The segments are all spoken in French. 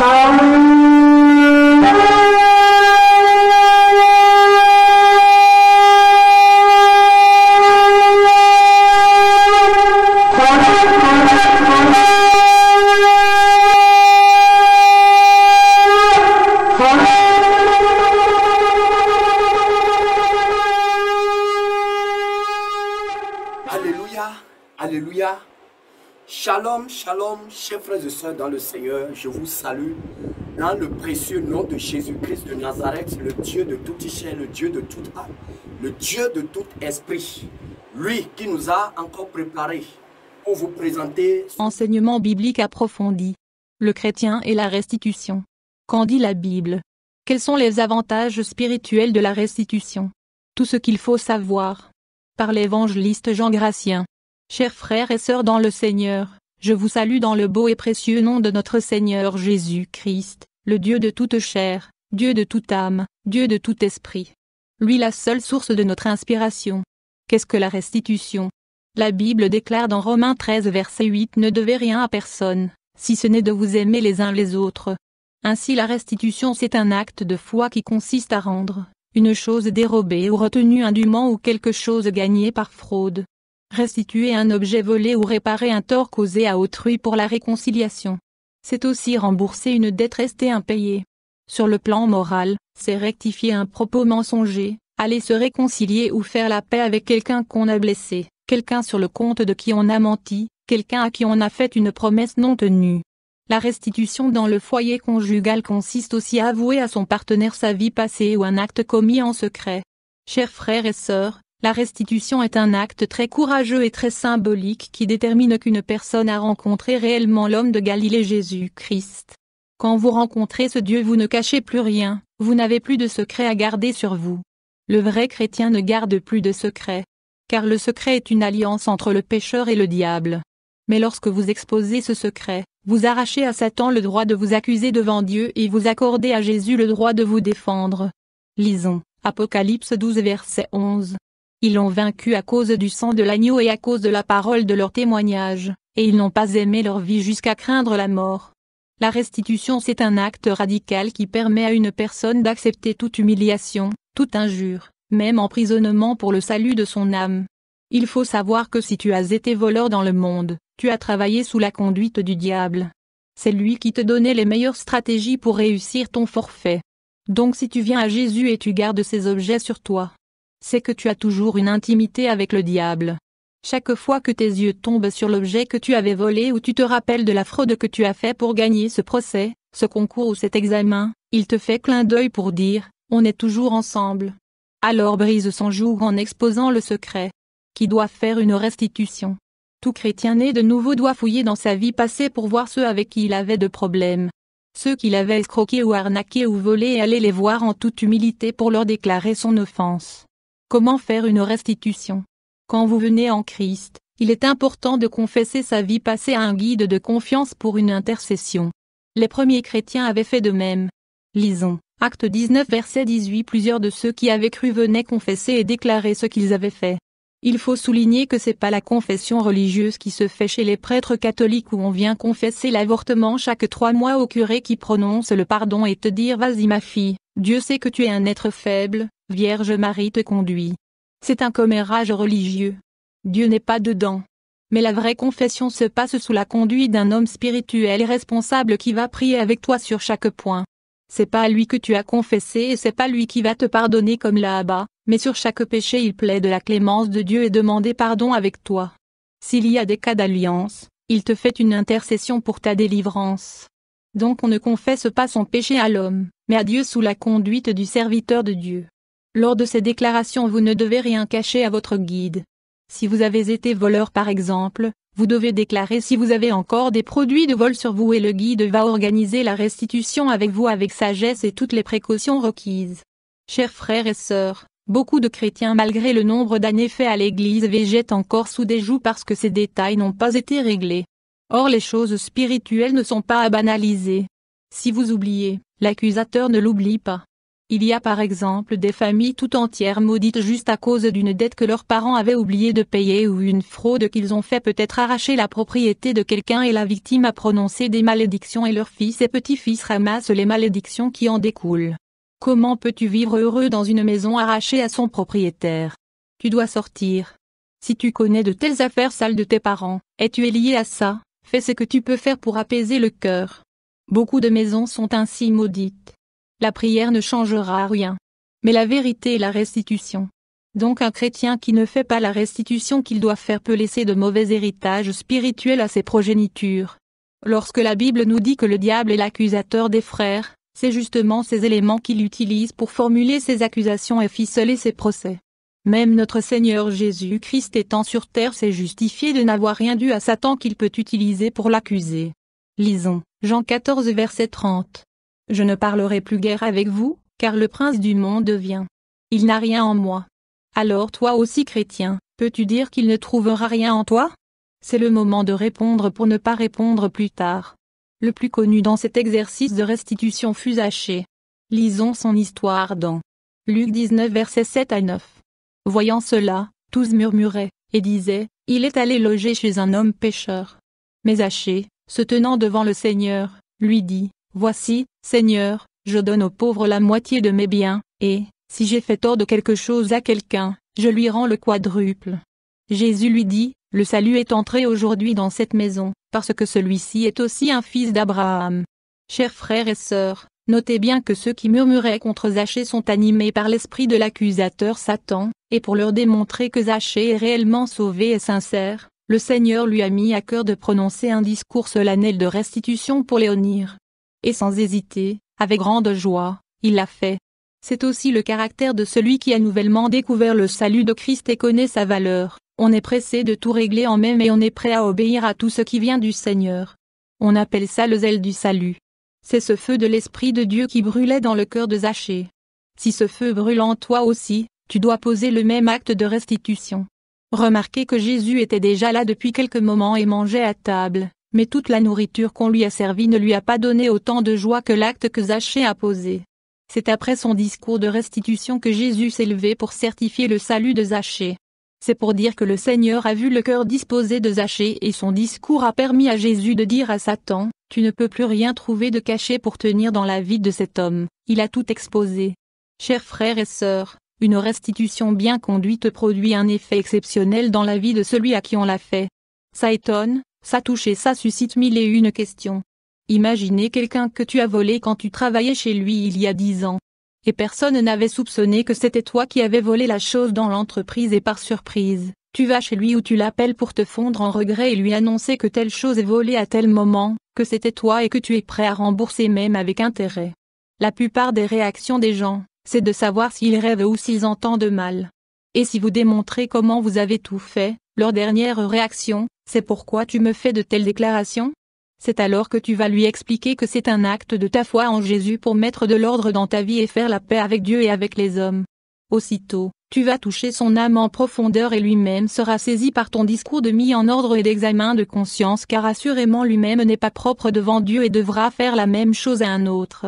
Sorry. chers frères et sœurs dans le Seigneur, je vous salue dans le précieux nom de Jésus-Christ de Nazareth, le Dieu de toute chair, le Dieu de toute âme, le Dieu de tout esprit, lui qui nous a encore préparés pour vous présenter... Enseignement biblique approfondi. Le chrétien et la restitution. Qu'en dit la Bible Quels sont les avantages spirituels de la restitution Tout ce qu'il faut savoir. Par l'évangéliste Jean Gratien. Chers frères et sœurs dans le Seigneur, je vous salue dans le beau et précieux nom de notre Seigneur Jésus-Christ, le Dieu de toute chair, Dieu de toute âme, Dieu de tout esprit. Lui la seule source de notre inspiration. Qu'est-ce que la restitution La Bible déclare dans Romains 13 verset 8 Ne devez rien à personne, si ce n'est de vous aimer les uns les autres. Ainsi la restitution c'est un acte de foi qui consiste à rendre une chose dérobée ou retenue indûment ou quelque chose gagné par fraude, restituer un objet volé ou réparer un tort causé à autrui pour la réconciliation. C'est aussi rembourser une dette restée impayée. Sur le plan moral, c'est rectifier un propos mensonger, aller se réconcilier ou faire la paix avec quelqu'un qu'on a blessé, quelqu'un sur le compte de qui on a menti, quelqu'un à qui on a fait une promesse non tenue. La restitution dans le foyer conjugal consiste aussi à avouer à son partenaire sa vie passée ou un acte commis en secret. Chers frères et sœurs, la restitution est un acte très courageux et très symbolique qui détermine qu'une personne a rencontré réellement l'homme de Galilée Jésus-Christ. Quand vous rencontrez ce Dieu vous ne cachez plus rien, vous n'avez plus de secret à garder sur vous. Le vrai chrétien ne garde plus de secret. Car le secret est une alliance entre le pécheur et le diable. Mais lorsque vous exposez ce secret, vous arrachez à Satan le droit de vous accuser devant Dieu et vous accordez à Jésus le droit de vous défendre. Lisons, Apocalypse 12 verset 11. Ils l'ont vaincu à cause du sang de l'agneau et à cause de la parole de leur témoignage, et ils n'ont pas aimé leur vie jusqu'à craindre la mort. La restitution c'est un acte radical qui permet à une personne d'accepter toute humiliation, toute injure, même emprisonnement pour le salut de son âme. Il faut savoir que si tu as été voleur dans le monde, tu as travaillé sous la conduite du diable. C'est lui qui te donnait les meilleures stratégies pour réussir ton forfait. Donc si tu viens à Jésus et tu gardes ses objets sur toi, c'est que tu as toujours une intimité avec le diable. Chaque fois que tes yeux tombent sur l'objet que tu avais volé ou tu te rappelles de la fraude que tu as fait pour gagner ce procès, ce concours ou cet examen, il te fait clin d'œil pour dire « on est toujours ensemble ». Alors brise son joug en exposant le secret. Qui doit faire une restitution. Tout chrétien né de nouveau doit fouiller dans sa vie passée pour voir ceux avec qui il avait de problèmes. Ceux qu'il avait escroqués ou arnaqués ou volés et aller les voir en toute humilité pour leur déclarer son offense. Comment faire une restitution Quand vous venez en Christ, il est important de confesser sa vie passée à un guide de confiance pour une intercession. Les premiers chrétiens avaient fait de même. Lisons, acte 19 verset 18 Plusieurs de ceux qui avaient cru venaient confesser et déclarer ce qu'ils avaient fait. Il faut souligner que c'est pas la confession religieuse qui se fait chez les prêtres catholiques où on vient confesser l'avortement chaque trois mois au curé qui prononce le pardon et te dire vas-y ma fille, Dieu sait que tu es un être faible, Vierge Marie te conduit. C'est un commérage religieux. Dieu n'est pas dedans. Mais la vraie confession se passe sous la conduite d'un homme spirituel et responsable qui va prier avec toi sur chaque point. C'est pas à lui que tu as confessé et c'est pas lui qui va te pardonner comme là-bas, mais sur chaque péché il plaît de la clémence de Dieu et demander pardon avec toi. S'il y a des cas d'alliance, il te fait une intercession pour ta délivrance. Donc on ne confesse pas son péché à l'homme, mais à Dieu sous la conduite du serviteur de Dieu. Lors de ces déclarations vous ne devez rien cacher à votre guide. Si vous avez été voleur par exemple, vous devez déclarer si vous avez encore des produits de vol sur vous et le guide va organiser la restitution avec vous avec sagesse et toutes les précautions requises. Chers frères et sœurs, beaucoup de chrétiens malgré le nombre d'années faits à l'Église végètent encore sous des joues parce que ces détails n'ont pas été réglés. Or les choses spirituelles ne sont pas à banaliser. Si vous oubliez, l'accusateur ne l'oublie pas. Il y a par exemple des familles tout entières maudites juste à cause d'une dette que leurs parents avaient oublié de payer ou une fraude qu'ils ont fait peut-être arracher la propriété de quelqu'un et la victime a prononcé des malédictions et leurs fils et petits-fils ramassent les malédictions qui en découlent. Comment peux-tu vivre heureux dans une maison arrachée à son propriétaire Tu dois sortir. Si tu connais de telles affaires sales de tes parents, et tu es lié à ça, fais ce que tu peux faire pour apaiser le cœur. Beaucoup de maisons sont ainsi maudites. La prière ne changera rien. Mais la vérité est la restitution. Donc un chrétien qui ne fait pas la restitution qu'il doit faire peut laisser de mauvais héritages spirituels à ses progénitures. Lorsque la Bible nous dit que le diable est l'accusateur des frères, c'est justement ces éléments qu'il utilise pour formuler ses accusations et ficeler ses procès. Même notre Seigneur Jésus-Christ étant sur terre s'est justifié de n'avoir rien dû à Satan qu'il peut utiliser pour l'accuser. Lisons, Jean 14 verset 30. Je ne parlerai plus guère avec vous, car le prince du monde vient. Il n'a rien en moi. Alors toi aussi chrétien, peux-tu dire qu'il ne trouvera rien en toi C'est le moment de répondre pour ne pas répondre plus tard. Le plus connu dans cet exercice de restitution fut Zaché. Lisons son histoire dans Luc 19 versets 7 à 9. Voyant cela, tous murmuraient, et disaient, Il est allé loger chez un homme pécheur. Mais Zaché, se tenant devant le Seigneur, lui dit, Voici, Seigneur, je donne aux pauvres la moitié de mes biens, et, si j'ai fait tort de quelque chose à quelqu'un, je lui rends le quadruple. Jésus lui dit, Le salut est entré aujourd'hui dans cette maison, parce que celui-ci est aussi un fils d'Abraham. Chers frères et sœurs, notez bien que ceux qui murmuraient contre Zachée sont animés par l'esprit de l'accusateur Satan, et pour leur démontrer que Zachée est réellement sauvé et sincère, le Seigneur lui a mis à cœur de prononcer un discours solennel de restitution pour Léonir, et sans hésiter, avec grande joie, il l'a fait. C'est aussi le caractère de celui qui a nouvellement découvert le salut de Christ et connaît sa valeur. On est pressé de tout régler en même et on est prêt à obéir à tout ce qui vient du Seigneur. On appelle ça le zèle du salut. C'est ce feu de l'Esprit de Dieu qui brûlait dans le cœur de Zachée. Si ce feu brûle en toi aussi, tu dois poser le même acte de restitution. Remarquez que Jésus était déjà là depuis quelques moments et mangeait à table mais toute la nourriture qu'on lui a servie ne lui a pas donné autant de joie que l'acte que Zachée a posé. C'est après son discours de restitution que Jésus s'est levé pour certifier le salut de Zachée. C'est pour dire que le Seigneur a vu le cœur disposé de Zachée et son discours a permis à Jésus de dire à Satan, Tu ne peux plus rien trouver de caché pour tenir dans la vie de cet homme, il a tout exposé. Chers frères et sœurs, une restitution bien conduite produit un effet exceptionnel dans la vie de celui à qui on l'a fait. Ça étonne, ça touche et ça suscite mille et une questions. Imaginez quelqu'un que tu as volé quand tu travaillais chez lui il y a dix ans. Et personne n'avait soupçonné que c'était toi qui avais volé la chose dans l'entreprise et par surprise, tu vas chez lui ou tu l'appelles pour te fondre en regret et lui annoncer que telle chose est volée à tel moment, que c'était toi et que tu es prêt à rembourser même avec intérêt. La plupart des réactions des gens, c'est de savoir s'ils rêvent ou s'ils entendent mal. Et si vous démontrez comment vous avez tout fait, leur dernière réaction, c'est pourquoi tu me fais de telles déclarations C'est alors que tu vas lui expliquer que c'est un acte de ta foi en Jésus pour mettre de l'ordre dans ta vie et faire la paix avec Dieu et avec les hommes. Aussitôt, tu vas toucher son âme en profondeur et lui-même sera saisi par ton discours de mis en ordre et d'examen de conscience car assurément lui-même n'est pas propre devant Dieu et devra faire la même chose à un autre.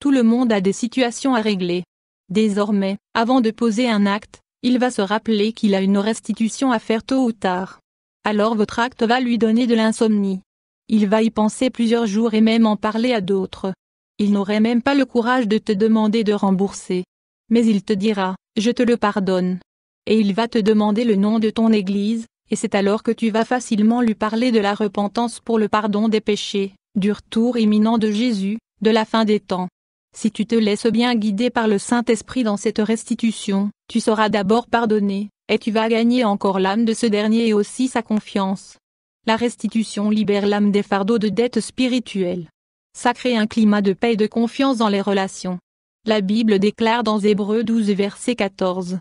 Tout le monde a des situations à régler. Désormais, avant de poser un acte, il va se rappeler qu'il a une restitution à faire tôt ou tard. Alors votre acte va lui donner de l'insomnie. Il va y penser plusieurs jours et même en parler à d'autres. Il n'aurait même pas le courage de te demander de rembourser. Mais il te dira, je te le pardonne. Et il va te demander le nom de ton Église, et c'est alors que tu vas facilement lui parler de la repentance pour le pardon des péchés, du retour imminent de Jésus, de la fin des temps. Si tu te laisses bien guider par le Saint-Esprit dans cette restitution, tu seras d'abord pardonné, et tu vas gagner encore l'âme de ce dernier et aussi sa confiance. La restitution libère l'âme des fardeaux de dettes spirituelles. Ça crée un climat de paix et de confiance dans les relations. La Bible déclare dans Hébreu 12 verset 14.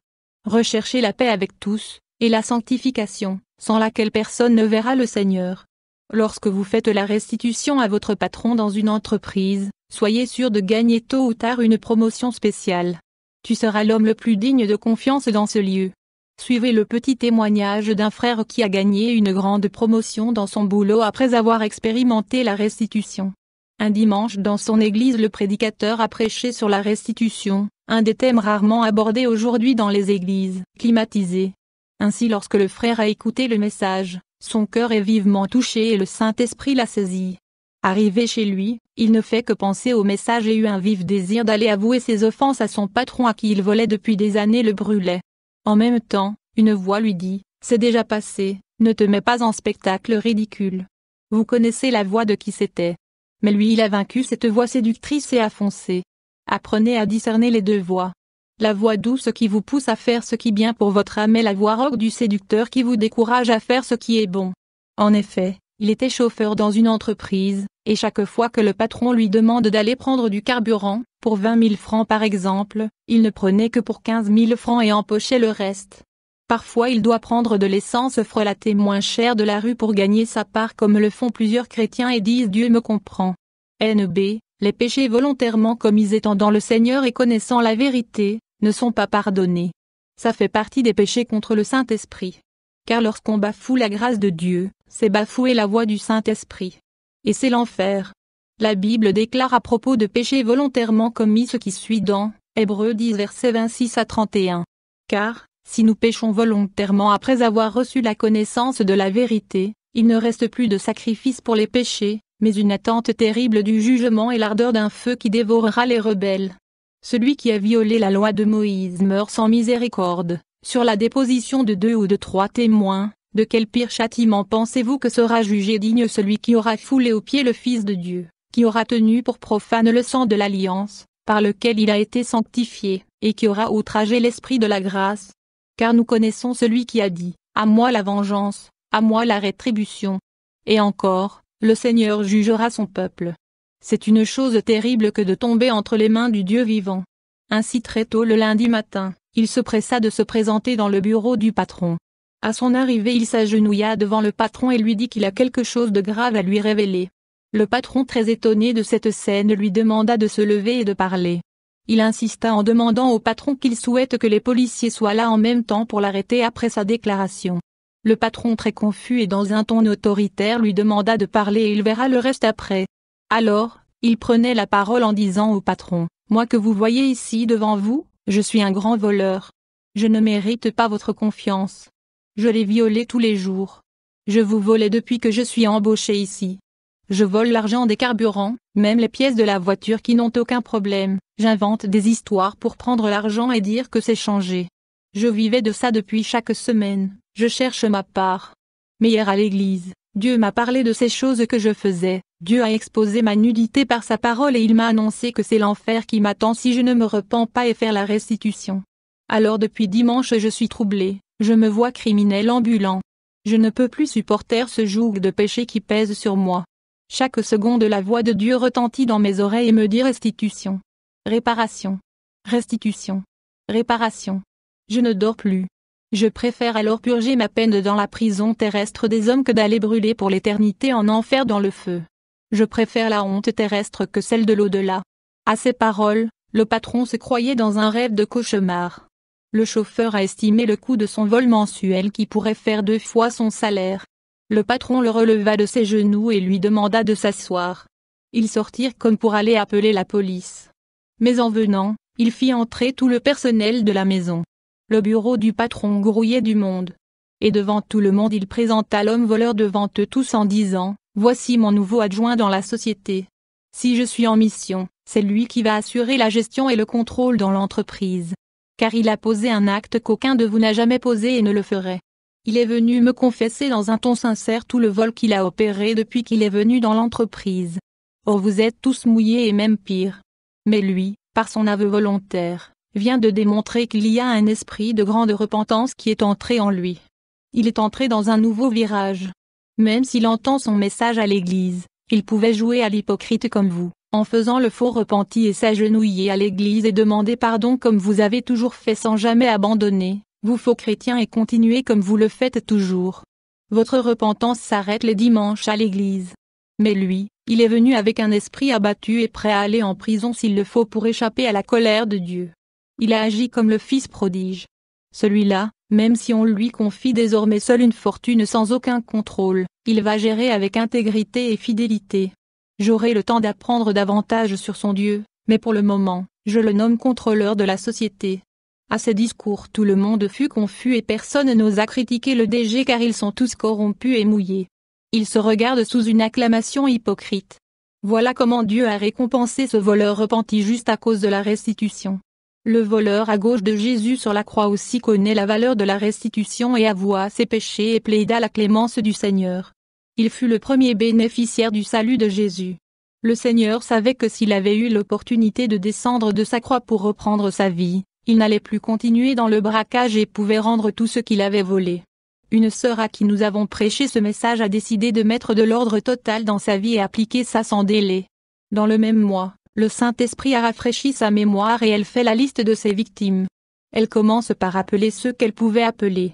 Recherchez la paix avec tous, et la sanctification, sans laquelle personne ne verra le Seigneur. Lorsque vous faites la restitution à votre patron dans une entreprise, soyez sûr de gagner tôt ou tard une promotion spéciale. Tu seras l'homme le plus digne de confiance dans ce lieu. Suivez le petit témoignage d'un frère qui a gagné une grande promotion dans son boulot après avoir expérimenté la restitution. Un dimanche dans son église le prédicateur a prêché sur la restitution, un des thèmes rarement abordés aujourd'hui dans les églises climatisées. Ainsi lorsque le frère a écouté le message, son cœur est vivement touché et le Saint-Esprit l'a saisi. Arrivé chez lui, il ne fait que penser au message et eut un vif désir d'aller avouer ses offenses à son patron à qui il volait depuis des années le brûlait. En même temps, une voix lui dit, C'est déjà passé, ne te mets pas en spectacle ridicule. Vous connaissez la voix de qui c'était. Mais lui il a vaincu cette voix séductrice et a foncé. Apprenez à discerner les deux voix la voix douce qui vous pousse à faire ce qui est bien pour votre âme est la voix rogue du séducteur qui vous décourage à faire ce qui est bon. En effet, il était chauffeur dans une entreprise, et chaque fois que le patron lui demande d'aller prendre du carburant, pour 20 000 francs par exemple, il ne prenait que pour 15 000 francs et empochait le reste. Parfois il doit prendre de l'essence frelatée moins chère de la rue pour gagner sa part comme le font plusieurs chrétiens et disent Dieu me comprend. NB, les péchés volontairement commis étant dans le Seigneur et connaissant la vérité, ne sont pas pardonnés. Ça fait partie des péchés contre le Saint-Esprit. Car lorsqu'on bafoue la grâce de Dieu, c'est bafouer la voix du Saint-Esprit. Et c'est l'enfer. La Bible déclare à propos de péchés volontairement commis ce qui suit dans Hébreux 10 verset 26 à 31. Car, si nous péchons volontairement après avoir reçu la connaissance de la vérité, il ne reste plus de sacrifice pour les péchés, mais une attente terrible du jugement et l'ardeur d'un feu qui dévorera les rebelles. Celui qui a violé la loi de Moïse meurt sans miséricorde, sur la déposition de deux ou de trois témoins, de quel pire châtiment pensez-vous que sera jugé digne celui qui aura foulé aux pieds le Fils de Dieu, qui aura tenu pour profane le sang de l'alliance, par lequel il a été sanctifié, et qui aura outragé l'esprit de la grâce Car nous connaissons celui qui a dit, À moi la vengeance, à moi la rétribution. Et encore, le Seigneur jugera son peuple. C'est une chose terrible que de tomber entre les mains du Dieu vivant. Ainsi très tôt le lundi matin, il se pressa de se présenter dans le bureau du patron. À son arrivée il s'agenouilla devant le patron et lui dit qu'il a quelque chose de grave à lui révéler. Le patron très étonné de cette scène lui demanda de se lever et de parler. Il insista en demandant au patron qu'il souhaite que les policiers soient là en même temps pour l'arrêter après sa déclaration. Le patron très confus et dans un ton autoritaire lui demanda de parler et il verra le reste après. Alors, il prenait la parole en disant au patron, Moi que vous voyez ici devant vous, je suis un grand voleur. Je ne mérite pas votre confiance. Je l'ai violé tous les jours. Je vous volais depuis que je suis embauché ici. Je vole l'argent des carburants, même les pièces de la voiture qui n'ont aucun problème. J'invente des histoires pour prendre l'argent et dire que c'est changé. Je vivais de ça depuis chaque semaine. Je cherche ma part. Mais hier à l'église, Dieu m'a parlé de ces choses que je faisais. Dieu a exposé ma nudité par sa parole et il m'a annoncé que c'est l'enfer qui m'attend si je ne me repens pas et faire la restitution. Alors depuis dimanche je suis troublé, je me vois criminel ambulant. Je ne peux plus supporter ce joug de péché qui pèse sur moi. Chaque seconde la voix de Dieu retentit dans mes oreilles et me dit restitution. Réparation. Restitution. Réparation. Je ne dors plus. Je préfère alors purger ma peine dans la prison terrestre des hommes que d'aller brûler pour l'éternité en enfer dans le feu. Je préfère la honte terrestre que celle de l'au-delà. À ces paroles, le patron se croyait dans un rêve de cauchemar. Le chauffeur a estimé le coût de son vol mensuel qui pourrait faire deux fois son salaire. Le patron le releva de ses genoux et lui demanda de s'asseoir. Ils sortirent comme pour aller appeler la police. Mais en venant, il fit entrer tout le personnel de la maison. Le bureau du patron grouillait du monde. Et devant tout le monde il présenta l'homme voleur devant eux tous en disant, Voici mon nouveau adjoint dans la société. Si je suis en mission, c'est lui qui va assurer la gestion et le contrôle dans l'entreprise. Car il a posé un acte qu'aucun de vous n'a jamais posé et ne le ferait. Il est venu me confesser dans un ton sincère tout le vol qu'il a opéré depuis qu'il est venu dans l'entreprise. Oh vous êtes tous mouillés et même pire. Mais lui, par son aveu volontaire, vient de démontrer qu'il y a un esprit de grande repentance qui est entré en lui. Il est entré dans un nouveau virage. Même s'il entend son message à l'église, il pouvait jouer à l'hypocrite comme vous, en faisant le faux repenti et s'agenouiller à l'église et demander pardon comme vous avez toujours fait sans jamais abandonner, vous faux chrétiens et continuer comme vous le faites toujours. Votre repentance s'arrête les dimanches à l'église. Mais lui, il est venu avec un esprit abattu et prêt à aller en prison s'il le faut pour échapper à la colère de Dieu. Il a agi comme le fils prodige, celui-là, même si on lui confie désormais seule une fortune sans aucun contrôle, il va gérer avec intégrité et fidélité. J'aurai le temps d'apprendre davantage sur son Dieu, mais pour le moment, je le nomme contrôleur de la société. À ces discours tout le monde fut confus et personne n'osa critiquer le DG car ils sont tous corrompus et mouillés. Ils se regardent sous une acclamation hypocrite. Voilà comment Dieu a récompensé ce voleur repenti juste à cause de la restitution. Le voleur à gauche de Jésus sur la croix aussi connaît la valeur de la restitution et avoua ses péchés et plaida la clémence du Seigneur. Il fut le premier bénéficiaire du salut de Jésus. Le Seigneur savait que s'il avait eu l'opportunité de descendre de sa croix pour reprendre sa vie, il n'allait plus continuer dans le braquage et pouvait rendre tout ce qu'il avait volé. Une sœur à qui nous avons prêché ce message a décidé de mettre de l'ordre total dans sa vie et appliquer ça sans délai. Dans le même mois, le Saint-Esprit a rafraîchi sa mémoire et elle fait la liste de ses victimes. Elle commence par appeler ceux qu'elle pouvait appeler.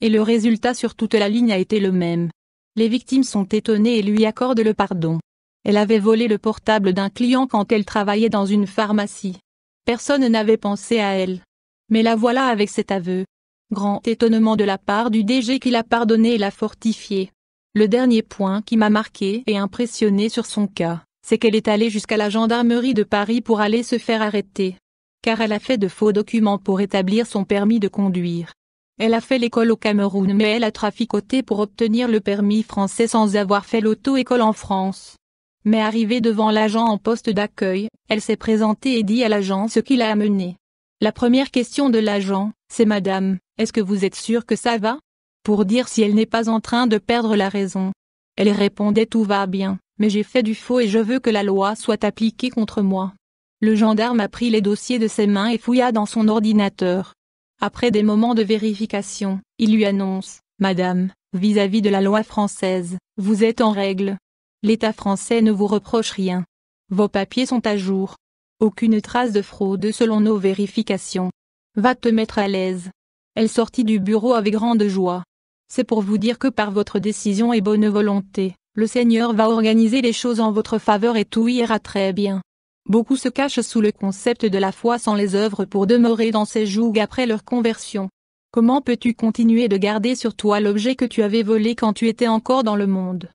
Et le résultat sur toute la ligne a été le même. Les victimes sont étonnées et lui accordent le pardon. Elle avait volé le portable d'un client quand elle travaillait dans une pharmacie. Personne n'avait pensé à elle. Mais la voilà avec cet aveu. Grand étonnement de la part du DG qui l'a pardonné et l'a fortifié. Le dernier point qui m'a marqué et impressionné sur son cas, c'est qu'elle est allée jusqu'à la gendarmerie de Paris pour aller se faire arrêter. Car elle a fait de faux documents pour établir son permis de conduire. Elle a fait l'école au Cameroun mais elle a traficoté pour obtenir le permis français sans avoir fait l'auto-école en France. Mais arrivée devant l'agent en poste d'accueil, elle s'est présentée et dit à l'agent ce qui l'a amené. La première question de l'agent, c'est Madame, est-ce que vous êtes sûre que ça va Pour dire si elle n'est pas en train de perdre la raison, elle répondait Tout va bien, mais j'ai fait du faux et je veux que la loi soit appliquée contre moi. Le gendarme a pris les dossiers de ses mains et fouilla dans son ordinateur. Après des moments de vérification, il lui annonce, Madame, vis-à-vis de la loi française, vous êtes en règle. L'État français ne vous reproche rien. Vos papiers sont à jour. Aucune trace de fraude selon nos vérifications. Va te mettre à l'aise. Elle sortit du bureau avec grande joie. C'est pour vous dire que par votre décision et bonne volonté, le Seigneur va organiser les choses en votre faveur et tout ira très bien. Beaucoup se cachent sous le concept de la foi sans les œuvres pour demeurer dans ces jougs après leur conversion. Comment peux-tu continuer de garder sur toi l'objet que tu avais volé quand tu étais encore dans le monde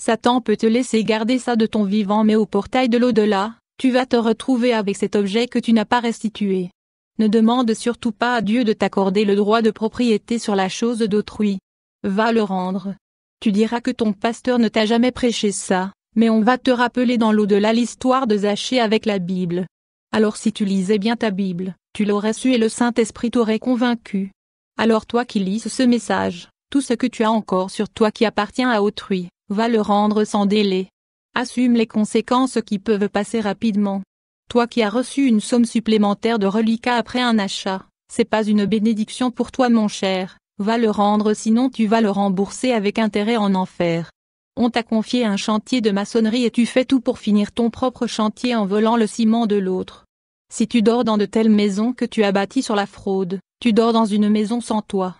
Satan peut te laisser garder ça de ton vivant mais au portail de l'au-delà, tu vas te retrouver avec cet objet que tu n'as pas restitué. Ne demande surtout pas à Dieu de t'accorder le droit de propriété sur la chose d'autrui. Va le rendre. Tu diras que ton pasteur ne t'a jamais prêché ça, mais on va te rappeler dans l'au-delà l'histoire de Zachée avec la Bible. Alors si tu lisais bien ta Bible, tu l'aurais su et le Saint-Esprit t'aurait convaincu. Alors toi qui lis ce message, tout ce que tu as encore sur toi qui appartient à autrui, va le rendre sans délai. Assume les conséquences qui peuvent passer rapidement. Toi qui as reçu une somme supplémentaire de reliquat après un achat, c'est pas une bénédiction pour toi mon cher, Va le rendre sinon tu vas le rembourser avec intérêt en enfer. On t'a confié un chantier de maçonnerie et tu fais tout pour finir ton propre chantier en volant le ciment de l'autre. Si tu dors dans de telles maisons que tu as bâties sur la fraude, tu dors dans une maison sans toi.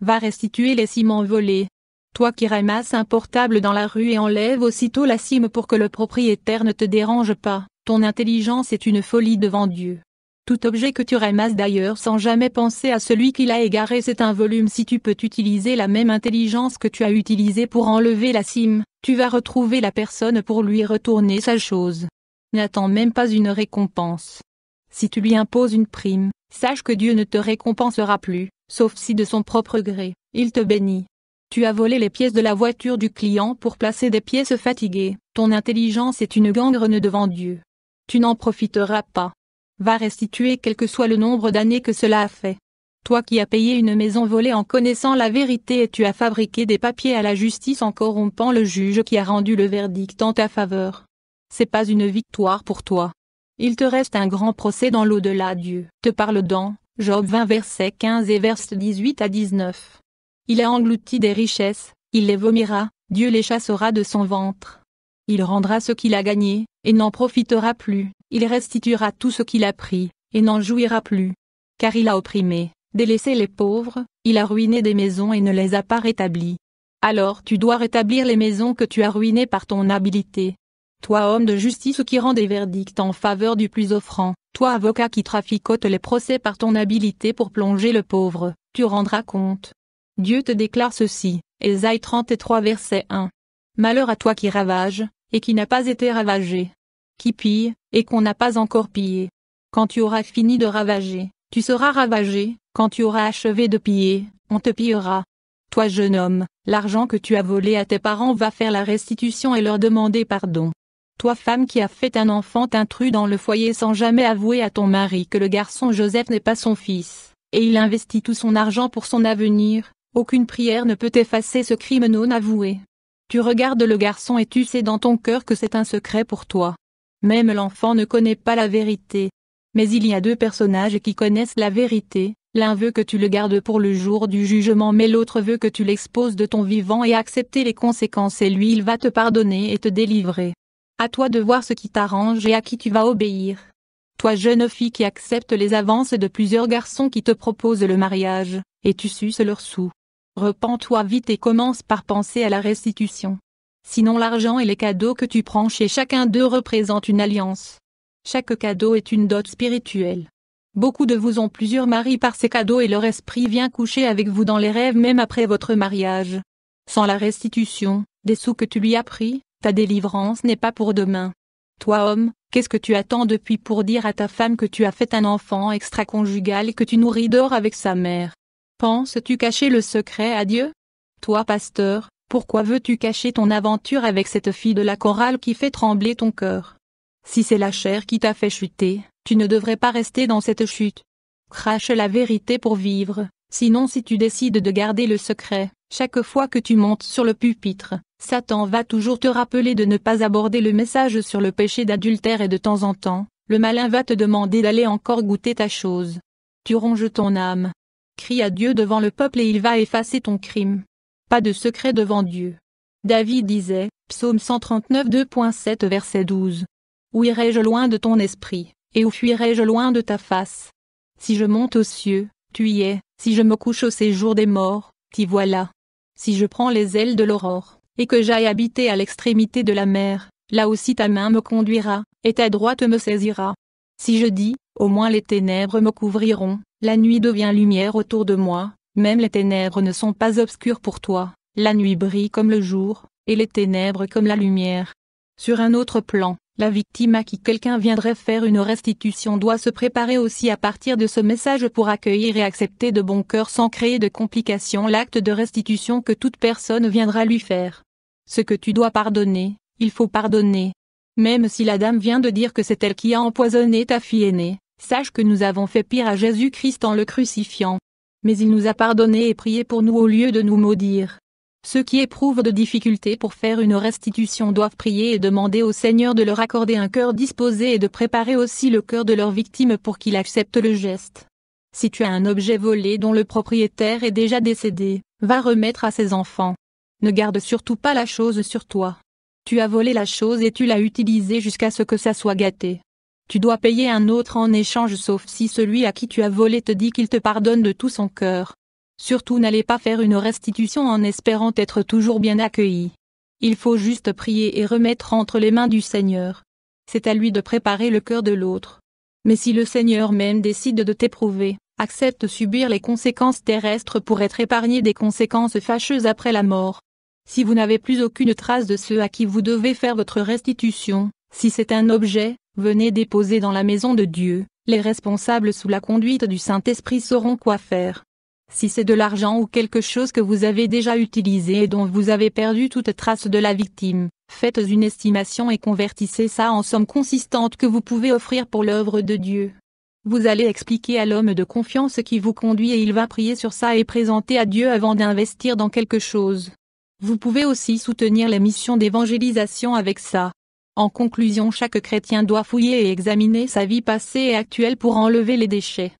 Va restituer les ciments volés. Toi qui ramasses un portable dans la rue et enlève aussitôt la cime pour que le propriétaire ne te dérange pas, ton intelligence est une folie devant Dieu. Tout objet que tu ramasses d'ailleurs sans jamais penser à celui qui l'a égaré c'est un volume si tu peux utiliser la même intelligence que tu as utilisée pour enlever la cime, tu vas retrouver la personne pour lui retourner sa chose. N'attends même pas une récompense. Si tu lui imposes une prime, sache que Dieu ne te récompensera plus, sauf si de son propre gré, il te bénit. Tu as volé les pièces de la voiture du client pour placer des pièces fatiguées, ton intelligence est une gangrene devant Dieu. Tu n'en profiteras pas va restituer quel que soit le nombre d'années que cela a fait. Toi qui as payé une maison volée en connaissant la vérité et tu as fabriqué des papiers à la justice en corrompant le juge qui a rendu le verdict en ta faveur. C'est pas une victoire pour toi. Il te reste un grand procès dans l'au-delà Dieu. Te parle dans Job 20 verset 15 et verset 18 à 19. Il a englouti des richesses, il les vomira, Dieu les chassera de son ventre. Il rendra ce qu'il a gagné, et n'en profitera plus, il restituera tout ce qu'il a pris, et n'en jouira plus. Car il a opprimé, délaissé les pauvres, il a ruiné des maisons et ne les a pas rétablies. Alors tu dois rétablir les maisons que tu as ruinées par ton habileté. Toi homme de justice qui rend des verdicts en faveur du plus offrant, toi avocat qui traficote les procès par ton habileté pour plonger le pauvre, tu rendras compte. Dieu te déclare ceci, Esaïe 33 verset 1. Malheur à toi qui ravages, et qui n'a pas été ravagé. Qui pille, et qu'on n'a pas encore pillé. Quand tu auras fini de ravager, tu seras ravagé, quand tu auras achevé de piller, on te pillera. Toi jeune homme, l'argent que tu as volé à tes parents va faire la restitution et leur demander pardon. Toi femme qui a fait un enfant intrus dans le foyer sans jamais avouer à ton mari que le garçon Joseph n'est pas son fils, et il investit tout son argent pour son avenir, aucune prière ne peut effacer ce crime non avoué. Tu regardes le garçon et tu sais dans ton cœur que c'est un secret pour toi. Même l'enfant ne connaît pas la vérité. Mais il y a deux personnages qui connaissent la vérité, l'un veut que tu le gardes pour le jour du jugement mais l'autre veut que tu l'exposes de ton vivant et accepter les conséquences et lui il va te pardonner et te délivrer. À toi de voir ce qui t'arrange et à qui tu vas obéir. Toi jeune fille qui accepte les avances de plusieurs garçons qui te proposent le mariage, et tu suces leurs sous. Repends-toi vite et commence par penser à la restitution. Sinon l'argent et les cadeaux que tu prends chez chacun d'eux représentent une alliance. Chaque cadeau est une dot spirituelle. Beaucoup de vous ont plusieurs maris par ces cadeaux et leur esprit vient coucher avec vous dans les rêves même après votre mariage. Sans la restitution, des sous que tu lui as pris, ta délivrance n'est pas pour demain. Toi homme, qu'est-ce que tu attends depuis pour dire à ta femme que tu as fait un enfant extra-conjugal et que tu nourris d'or avec sa mère Penses-tu cacher le secret à Dieu Toi, pasteur, pourquoi veux-tu cacher ton aventure avec cette fille de la chorale qui fait trembler ton cœur Si c'est la chair qui t'a fait chuter, tu ne devrais pas rester dans cette chute. Crache la vérité pour vivre, sinon si tu décides de garder le secret, chaque fois que tu montes sur le pupitre, Satan va toujours te rappeler de ne pas aborder le message sur le péché d'adultère et de temps en temps, le malin va te demander d'aller encore goûter ta chose. Tu ronges ton âme, Crie à Dieu devant le peuple et il va effacer ton crime. Pas de secret devant Dieu. David disait, psaume 139 2.7 verset 12. Où irai-je loin de ton esprit, et où fuirai-je loin de ta face Si je monte aux cieux, tu y es, si je me couche au séjour des morts, t'y voilà. Si je prends les ailes de l'aurore, et que j'aille habiter à l'extrémité de la mer, là aussi ta main me conduira, et ta droite me saisira. Si je dis, au moins les ténèbres me couvriront, la nuit devient lumière autour de moi, même les ténèbres ne sont pas obscures pour toi, la nuit brille comme le jour, et les ténèbres comme la lumière. Sur un autre plan, la victime à qui quelqu'un viendrait faire une restitution doit se préparer aussi à partir de ce message pour accueillir et accepter de bon cœur sans créer de complications l'acte de restitution que toute personne viendra lui faire. Ce que tu dois pardonner, il faut pardonner, même si la dame vient de dire que c'est elle qui a empoisonné ta fille aînée, sache que nous avons fait pire à Jésus-Christ en le crucifiant. Mais il nous a pardonné et prié pour nous au lieu de nous maudire. Ceux qui éprouvent de difficultés pour faire une restitution doivent prier et demander au Seigneur de leur accorder un cœur disposé et de préparer aussi le cœur de leur victime pour qu'il accepte le geste. Si tu as un objet volé dont le propriétaire est déjà décédé, va remettre à ses enfants. Ne garde surtout pas la chose sur toi. Tu as volé la chose et tu l'as utilisée jusqu'à ce que ça soit gâté. Tu dois payer un autre en échange sauf si celui à qui tu as volé te dit qu'il te pardonne de tout son cœur. Surtout n'allez pas faire une restitution en espérant être toujours bien accueilli. Il faut juste prier et remettre entre les mains du Seigneur. C'est à lui de préparer le cœur de l'autre. Mais si le Seigneur même décide de t'éprouver, accepte subir les conséquences terrestres pour être épargné des conséquences fâcheuses après la mort. Si vous n'avez plus aucune trace de ceux à qui vous devez faire votre restitution, si c'est un objet, venez déposer dans la maison de Dieu, les responsables sous la conduite du Saint-Esprit sauront quoi faire. Si c'est de l'argent ou quelque chose que vous avez déjà utilisé et dont vous avez perdu toute trace de la victime, faites une estimation et convertissez ça en somme consistante que vous pouvez offrir pour l'œuvre de Dieu. Vous allez expliquer à l'homme de confiance qui vous conduit et il va prier sur ça et présenter à Dieu avant d'investir dans quelque chose. Vous pouvez aussi soutenir les missions d'évangélisation avec ça. En conclusion, chaque chrétien doit fouiller et examiner sa vie passée et actuelle pour enlever les déchets.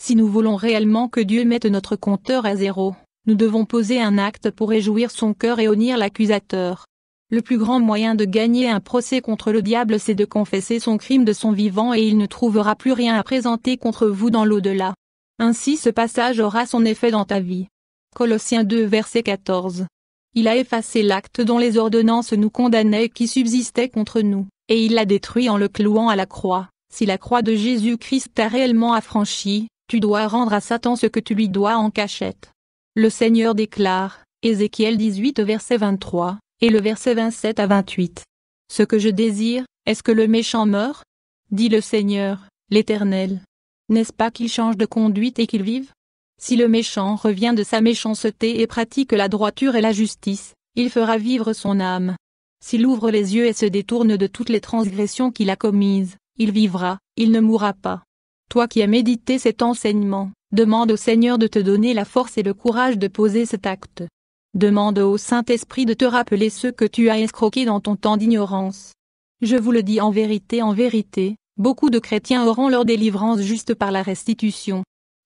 Si nous voulons réellement que Dieu mette notre compteur à zéro, nous devons poser un acte pour réjouir son cœur et honir l'accusateur. Le plus grand moyen de gagner un procès contre le diable c'est de confesser son crime de son vivant et il ne trouvera plus rien à présenter contre vous dans l'au-delà. Ainsi ce passage aura son effet dans ta vie. Colossiens 2 verset 14 il a effacé l'acte dont les ordonnances nous condamnaient qui subsistait contre nous, et il l'a détruit en le clouant à la croix. Si la croix de Jésus-Christ t'a réellement affranchi, tu dois rendre à Satan ce que tu lui dois en cachette. Le Seigneur déclare, Ézéchiel 18 verset 23, et le verset 27 à 28. Ce que je désire, est-ce que le méchant meurt dit le Seigneur, l'Éternel. N'est-ce pas qu'il change de conduite et qu'il vive si le méchant revient de sa méchanceté et pratique la droiture et la justice, il fera vivre son âme. S'il ouvre les yeux et se détourne de toutes les transgressions qu'il a commises, il vivra, il ne mourra pas. Toi qui as médité cet enseignement, demande au Seigneur de te donner la force et le courage de poser cet acte. Demande au Saint-Esprit de te rappeler ceux que tu as escroqué dans ton temps d'ignorance. Je vous le dis en vérité, en vérité, beaucoup de chrétiens auront leur délivrance juste par la restitution,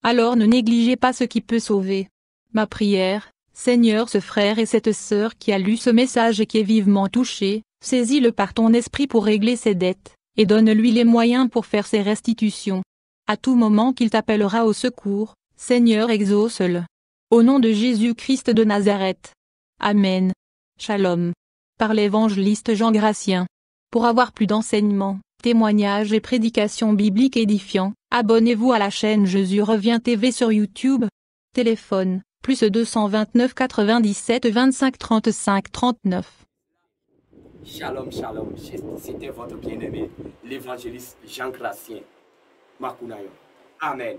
alors ne négligez pas ce qui peut sauver. Ma prière, Seigneur ce frère et cette sœur qui a lu ce message et qui est vivement touché, saisis-le par ton esprit pour régler ses dettes, et donne-lui les moyens pour faire ses restitutions. À tout moment qu'il t'appellera au secours, Seigneur exauce-le. Au nom de Jésus-Christ de Nazareth. Amen. Shalom. Par l'évangéliste Jean Gratien. Pour avoir plus d'enseignements, témoignages et prédications bibliques édifiants, Abonnez-vous à la chaîne Jésus revient TV sur YouTube. Téléphone, plus 229 97 25 35 39. Shalom, shalom. C'était votre bien-aimé, l'évangéliste Jean Gracien. Makunayo. Amen.